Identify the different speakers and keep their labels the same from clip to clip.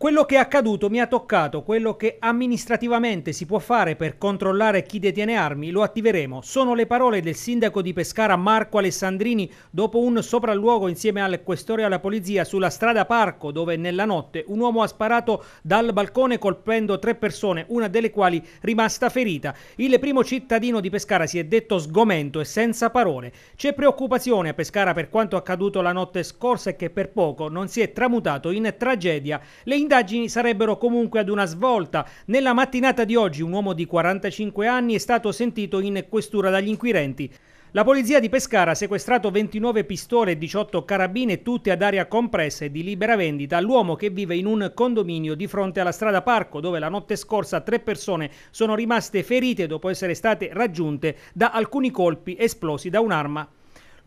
Speaker 1: Quello che è accaduto mi ha toccato, quello che amministrativamente si può fare per controllare chi detiene armi lo attiveremo. Sono le parole del sindaco di Pescara Marco Alessandrini dopo un sopralluogo insieme al questore e alla polizia sulla strada Parco dove nella notte un uomo ha sparato dal balcone colpendo tre persone, una delle quali rimasta ferita. Il primo cittadino di Pescara si è detto sgomento e senza parole. C'è preoccupazione a Pescara per quanto accaduto la notte scorsa e che per poco non si è tramutato in tragedia. Le indagini sarebbero comunque ad una svolta. Nella mattinata di oggi un uomo di 45 anni è stato sentito in questura dagli inquirenti. La polizia di Pescara ha sequestrato 29 pistole e 18 carabine, tutte ad aria compressa e di libera vendita, all'uomo che vive in un condominio di fronte alla strada Parco, dove la notte scorsa tre persone sono rimaste ferite dopo essere state raggiunte da alcuni colpi esplosi da un'arma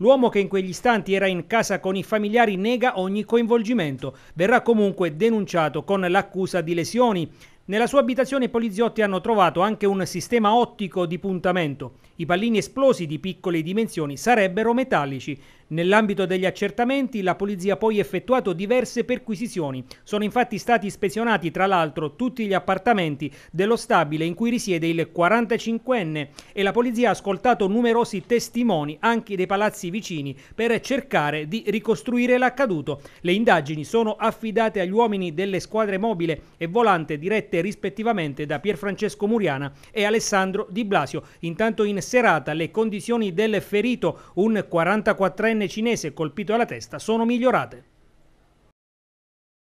Speaker 1: L'uomo che in quegli istanti era in casa con i familiari nega ogni coinvolgimento. Verrà comunque denunciato con l'accusa di lesioni. Nella sua abitazione i poliziotti hanno trovato anche un sistema ottico di puntamento. I pallini esplosi di piccole dimensioni sarebbero metallici. Nell'ambito degli accertamenti la polizia ha poi effettuato diverse perquisizioni. Sono infatti stati ispezionati tra l'altro tutti gli appartamenti dello stabile in cui risiede il 45enne e la polizia ha ascoltato numerosi testimoni anche dei palazzi vicini per cercare di ricostruire l'accaduto. Le indagini sono affidate agli uomini delle squadre mobile e volante dirette rispettivamente da Pierfrancesco Muriana e Alessandro Di Blasio. Intanto in serata le condizioni del ferito, un 44enne cinese colpito alla testa sono migliorate.